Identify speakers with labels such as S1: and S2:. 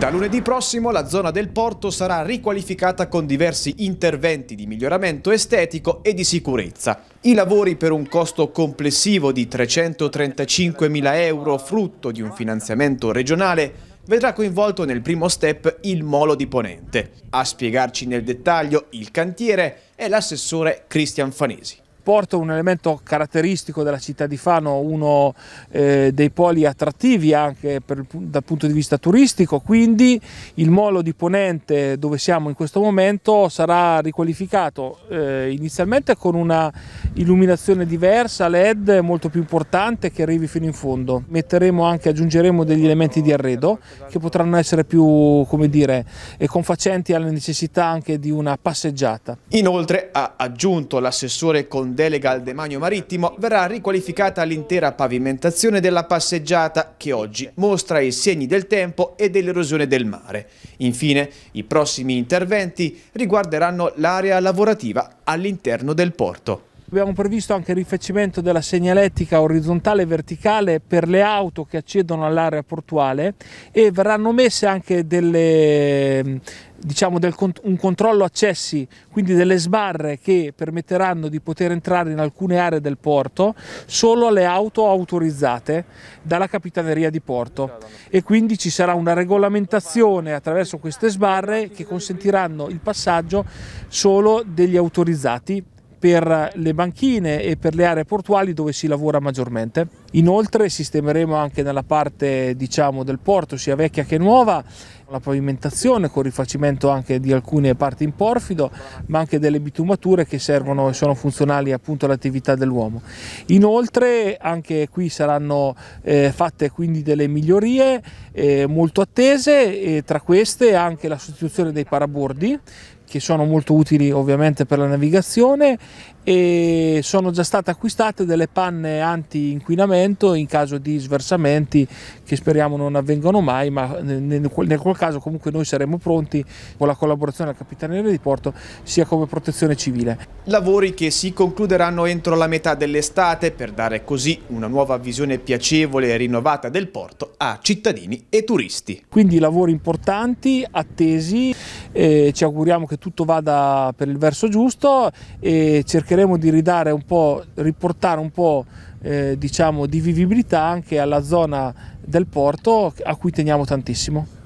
S1: Da lunedì prossimo la zona del porto sarà riqualificata con diversi interventi di miglioramento estetico e di sicurezza. I lavori per un costo complessivo di 335.000 euro frutto di un finanziamento regionale vedrà coinvolto nel primo step il molo di Ponente. A spiegarci nel dettaglio il cantiere è l'assessore Cristian Fanesi porto un
S2: elemento caratteristico della città di Fano, uno eh, dei poli attrattivi anche per, dal punto di vista turistico, quindi il molo di Ponente dove siamo in questo momento sarà riqualificato eh, inizialmente con una illuminazione diversa, LED molto più importante che arrivi fino in fondo. Metteremo anche, aggiungeremo degli elementi di arredo che potranno essere più, come dire, eh, confacenti alle necessità anche di una passeggiata.
S1: Inoltre ha aggiunto l'assessore Conde delega al demanio marittimo verrà riqualificata l'intera pavimentazione della passeggiata che oggi mostra i segni del tempo e dell'erosione del mare. Infine, i prossimi interventi riguarderanno l'area lavorativa all'interno del porto. Abbiamo previsto anche
S2: il rifacimento della segnalettica orizzontale e verticale per le auto che accedono all'area portuale e verranno messe anche delle, diciamo del, un controllo accessi, quindi delle sbarre che permetteranno di poter entrare in alcune aree del porto solo alle auto autorizzate dalla Capitaneria di Porto e quindi ci sarà una regolamentazione attraverso queste sbarre che consentiranno il passaggio solo degli autorizzati per le banchine e per le aree portuali dove si lavora maggiormente. Inoltre sistemeremo anche nella parte diciamo, del porto, sia vecchia che nuova, la pavimentazione con rifacimento anche di alcune parti in porfido ma anche delle bitumature che servono e sono funzionali appunto all'attività dell'uomo. Inoltre anche qui saranno eh, fatte quindi delle migliorie eh, molto attese e tra queste anche la sostituzione dei parabordi che sono molto utili ovviamente per la navigazione e sono già state acquistate delle panne anti-inquinamento in caso di sversamenti che speriamo non avvengano mai ma nel qual caso comunque noi saremo pronti con la collaborazione della Capitaneria di Porto sia come protezione civile.
S1: Lavori che si concluderanno entro la metà dell'estate per dare così una nuova visione piacevole e rinnovata del porto a cittadini e turisti.
S2: Quindi lavori importanti, attesi, eh, ci auguriamo che tutto vada per il verso giusto e cercheremo di ridare un po', riportare un po' eh, diciamo, di vivibilità anche alla zona del porto a cui teniamo tantissimo.